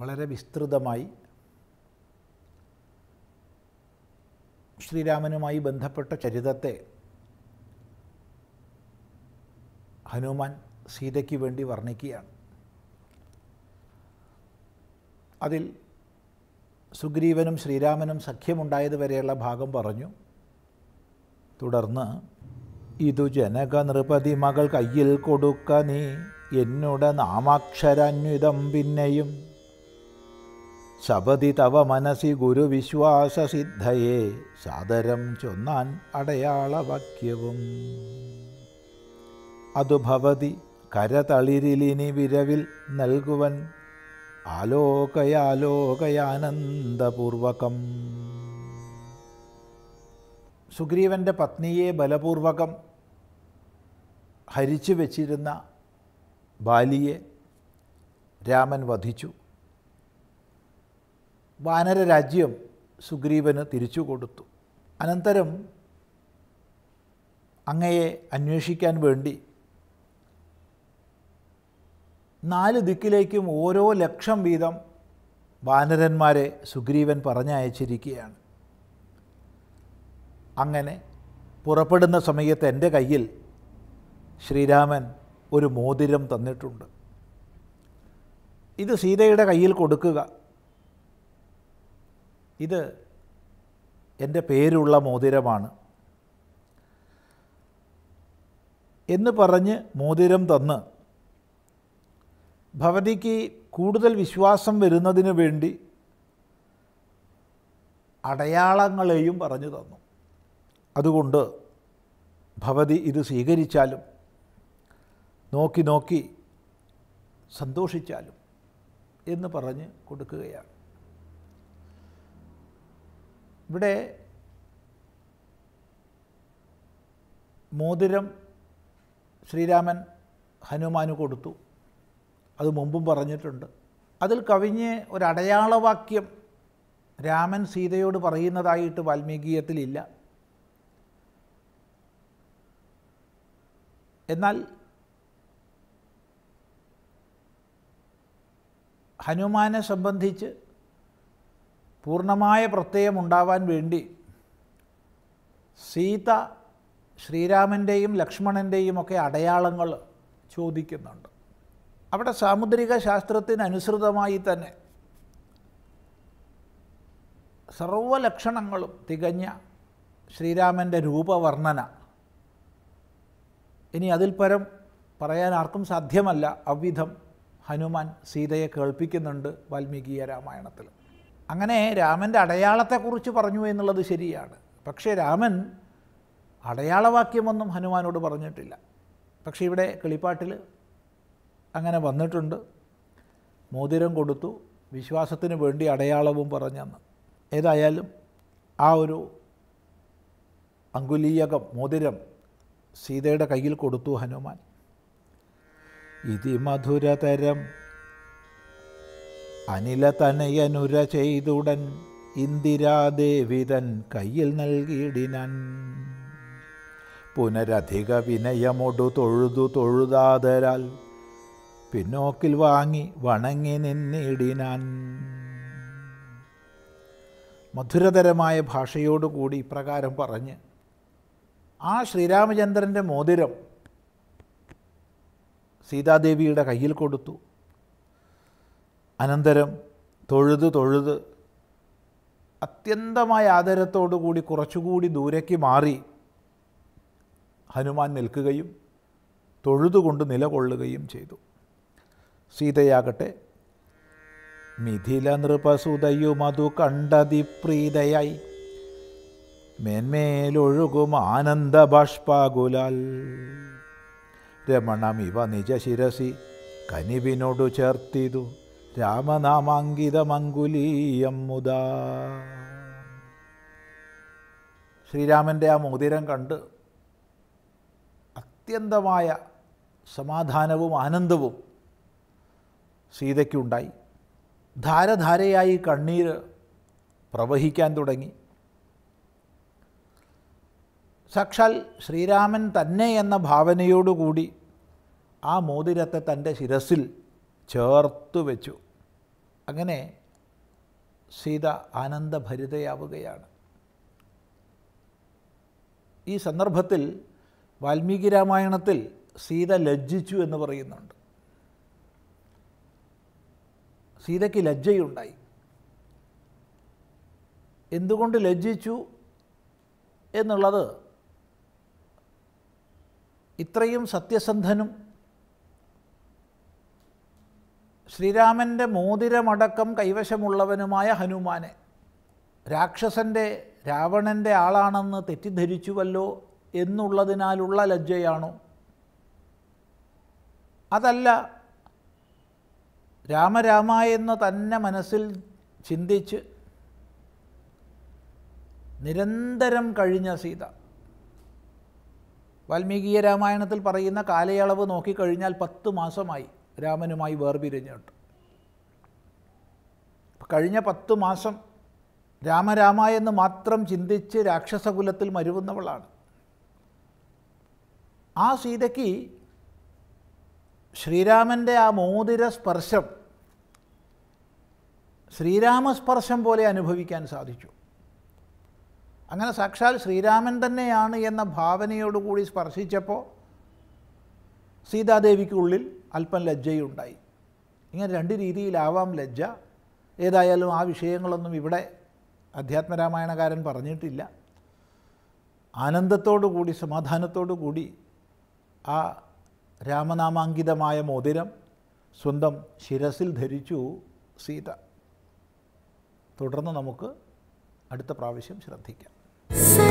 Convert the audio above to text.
വളരെ വിസ്തൃതമായി ശ്രീരാമനുമായി ബന്ധപ്പെട്ട ചരിതത്തെ ഹനുമാൻ സീതയ്ക്ക് വേണ്ടി വർണ്ണിക്കുകയാണ് അതിൽ സുഗ്രീവനും ശ്രീരാമനും സഖ്യമുണ്ടായതുവരെയുള്ള ഭാഗം പറഞ്ഞു തുടർന്ന് ഇതു ജനക നൃപതി മകൾ കയ്യിൽ കൊടുക്ക നീ എന്നുട നാമാക്ഷരന്വിതം പിന്നെയും ശബതി തവ മനസി ഗുരുവിശ്വാസ സിദ്ധയെ സാദരം ചൊന്നാൻ അടയാളവാക്യവും അതു ഭവതി കരതളിരിലിനി വിരവിൽ നൽകുവൻ ആലോകയാലോകയാനന്ദപൂർവകം സുഗ്രീവൻ്റെ പത്നിയെ ബലപൂർവകം ഹരിച്ചു വച്ചിരുന്ന ബാലിയെ രാമൻ വധിച്ചു വാനരരാജ്യം സുഗ്രീവന് തിരിച്ചു കൊടുത്തു അനന്തരം അങ്ങയെ അന്വേഷിക്കാൻ വേണ്ടി നാല് ദിക്കിലേക്കും ഓരോ ലക്ഷം വീതം വാനരന്മാരെ സുഗ്രീവൻ പറഞ്ഞയച്ചിരിക്കുകയാണ് അങ്ങനെ പുറപ്പെടുന്ന സമയത്ത് എൻ്റെ കയ്യിൽ ശ്രീരാമൻ ഒരു മോതിരം തന്നിട്ടുണ്ട് ഇത് സീതയുടെ കയ്യിൽ കൊടുക്കുക ഇത് എൻ്റെ പേരുള്ള മോതിരമാണ് എന്ന് പറഞ്ഞ് മോതിരം തന്ന് ഭവതിക്ക് കൂടുതൽ വിശ്വാസം വരുന്നതിന് വേണ്ടി അടയാളങ്ങളെയും പറഞ്ഞു തന്നു അതുകൊണ്ട് ഭവതി ഇത് സ്വീകരിച്ചാലും നോക്കി നോക്കി സന്തോഷിച്ചാലും എന്ന് പറഞ്ഞ് കൊടുക്കുകയാണ് ഇവിടെ മോതിരം ശ്രീരാമൻ ഹനുമാന് കൊടുത്തു അത് മുമ്പും പറഞ്ഞിട്ടുണ്ട് അതിൽ കവിഞ്ഞ് ഒരടയാളവാക്യം രാമൻ സീതയോട് പറയുന്നതായിട്ട് വാൽമീകീയത്തിലില്ല എന്നാൽ ഹനുമാനെ സംബന്ധിച്ച് പൂർണ്ണമായ പ്രത്യയം ഉണ്ടാവാൻ വേണ്ടി സീത ശ്രീരാമൻ്റെയും ലക്ഷ്മണൻ്റെയും ഒക്കെ അടയാളങ്ങൾ ചോദിക്കുന്നുണ്ട് അവിടെ സാമുദ്രിക ശാസ്ത്രത്തിനനുസൃതമായി തന്നെ സർവലക്ഷണങ്ങളും തികഞ്ഞ ശ്രീരാമൻ്റെ രൂപവർണ്ണന ഇനി അതിൽ പരം പറയാൻ ആർക്കും സാധ്യമല്ല അവിധം ഹനുമാൻ സീതയെ കേൾപ്പിക്കുന്നുണ്ട് വാൽമീകിയ രാമായണത്തിൽ അങ്ങനെ രാമൻ്റെ അടയാളത്തെക്കുറിച്ച് പറഞ്ഞു എന്നുള്ളത് ശരിയാണ് പക്ഷേ രാമൻ അടയാളവാക്യമൊന്നും ഹനുമാനോട് പറഞ്ഞിട്ടില്ല പക്ഷേ ഇവിടെ കിളിപ്പാട്ടിൽ അങ്ങനെ വന്നിട്ടുണ്ട് മോതിരം കൊടുത്തു വിശ്വാസത്തിന് വേണ്ടി അടയാളവും പറഞ്ഞെന്ന് ഏതായാലും ആ ഒരു അങ്കുലീയകം മോതിരം സീതയുടെ കയ്യിൽ കൊടുത്തു ഹനുമാൻ ഇതി മധുരതരം അനിലതനയനുര തനയനുര ചെയ്തുടൻ ഇന്ദിരാദേവിതൻ കയ്യിൽ നൽകിയിടിനൻ പുനരധിക വിനയമൊടു തൊഴുതു തൊഴുതാതരാൽ പിന്നോക്കിൽ വാങ്ങി വണങ്ങി നിന്നിടിനാൻ മധുരതരമായ ഭാഷയോടുകൂടി ഇപ്രകാരം പറഞ്ഞ് ആ ശ്രീരാമചന്ദ്രൻ്റെ മോതിരം സീതാദേവിയുടെ കയ്യിൽ കൊടുത്തു അനന്തരം തൊഴുത് തൊഴുത് അത്യന്തമായ ആദരത്തോടുകൂടി കൂടി കുറച്ചുകൂടി ദൂരേക്ക് മാറി ഹനുമാൻ നിൽക്കുകയും തൊഴുതുകൊണ്ട് നിലകൊള്ളുകയും ചെയ്തു സീതയാകട്ടെ മിഥില നൃപസുതയും അതു കണ്ടതിപ്രീതയായി മേന്മേലൊഴുകും ആനന്ദ ബാഷ്പാകുലാൽ രമണമിവ നിജശിരസി കനിവിനോടു ചേർത്തിതു രാമനാമാങ്കിതമങ്കുലീയം മുദാ ശ്രീരാമൻ്റെ ആ മോതിരം കണ്ട് അത്യന്തമായ സമാധാനവും ആനന്ദവും സീതയ്ക്കുണ്ടായി ധാരധാരയായി കണ്ണീര് പ്രവഹിക്കാൻ തുടങ്ങി സാക്ഷാൽ ശ്രീരാമൻ തന്നെ എന്ന ഭാവനയോടുകൂടി ആ മോതിരത്തെ തൻ്റെ ശിരസിൽ ചേർത്ത് വെച്ചു അങ്ങനെ സീത ആനന്ദഭരിതയാവുകയാണ് ഈ സന്ദർഭത്തിൽ വാൽമീകി രാമായണത്തിൽ സീത ലജ്ജിച്ചു എന്ന് പറയുന്നുണ്ട് സീതയ്ക്ക് ലജ്ജയുണ്ടായി എന്തുകൊണ്ട് ലജ്ജിച്ചു എന്നുള്ളത് ഇത്രയും സത്യസന്ധനും ശ്രീരാമൻ്റെ മോതിരമടക്കം കൈവശമുള്ളവനുമായ ഹനുമാനെ രാക്ഷസൻ്റെ രാവണൻ്റെ ആളാണെന്ന് തെറ്റിദ്ധരിച്ചുവല്ലോ എന്നുള്ളതിനാലുള്ള ലജ്ജയാണോ അതല്ല രാമരാമ എന്ന് തന്നെ മനസ്സിൽ ചിന്തിച്ച് നിരന്തരം കഴിഞ്ഞ സീത വാൽമീകീയ രാമായണത്തിൽ പറയുന്ന കാലയളവ് നോക്കിക്കഴിഞ്ഞാൽ പത്ത് മാസമായി രാമനുമായി വേർപിരിഞ്ഞിട്ട് കഴിഞ്ഞ പത്ത് മാസം രാമരാമ എന്ന് മാത്രം ചിന്തിച്ച് രാക്ഷസകുലത്തിൽ മരുവുന്നവളാണ് ആ സീതയ്ക്ക് ശ്രീരാമൻ്റെ ആ മോതിര സ്പർശം ശ്രീരാമസ്പർശം പോലെ അനുഭവിക്കാൻ സാധിച്ചു അങ്ങനെ സാക്ഷാൽ ശ്രീരാമൻ തന്നെയാണ് എന്ന ഭാവനയോടുകൂടി സ്പർശിച്ചപ്പോൾ സീതാദേവിക്കുള്ളിൽ അല്പം ലജ്ജയുണ്ടായി ഇങ്ങനെ രണ്ട് രീതിയിലാവാം ലജ്ജ ഏതായാലും ആ വിഷയങ്ങളൊന്നും ഇവിടെ അധ്യാത്മരാമായണകാരൻ പറഞ്ഞിട്ടില്ല ആനന്ദത്തോടുകൂടി കൂടി കൂടി ആ രാമനാമാങ്കിതമായ മോതിരം സ്വന്തം ശിരസിൽ ധരിച്ചു സീത തുടർന്ന് നമുക്ക് അടുത്ത പ്രാവശ്യം ശ്രദ്ധിക്കാം